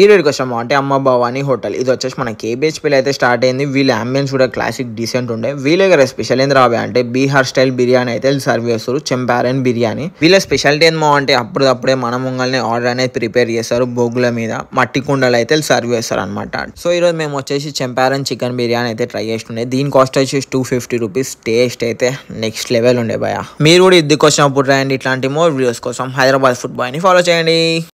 ఈ రేటుకి వచ్చాము అంటే అమ్మ భవాని హోటల్ ఇది వచ్చేసి మన కేబీహెచ్పీలో అయితే స్టార్ట్ అయింది వీళ్ళ అంబియన్స్ కూడా క్లాసిక్ డీసెంట్ ఉండే వీళ్ళ దగ్గర స్పెషల్ ఏంది రావే అంటే బీహార్ స్టైల్ బిర్యానీ అయితే సర్వ్ చేస్తారు చెంపారన్ బిర్యానీ వీళ్ళ స్పెషాలిటీ ఏందో అంటే అప్పుడప్పుడే మన ముంగల్ని ఆర్డర్ అనేది ప్రిపేర్ చేస్తారు బొగ్గుల మీద మట్టి కుండలు అయితే సర్వ్ చేస్తారు అనమాట సో ఈరోజు మేము వచ్చేసి చెంపారన్ చికెన్ బిర్యానీ అయితే ట్రై చేస్తుండే దీని కాస్ట్ వచ్చేసి టూ ఫిఫ్టీ రూపీస్ టేస్ట్ అయితే నెక్స్ట్ లెవెల్ ఉండే భయ మీరు కూడా ఇద్దరికి వచ్చినప్పుడు రాయండి ఇట్లాంటి మోర్ వీడియోస్ కోసం హైదరాబాద్ ఫుడ్ బాయ్ని ఫాలో చేయండి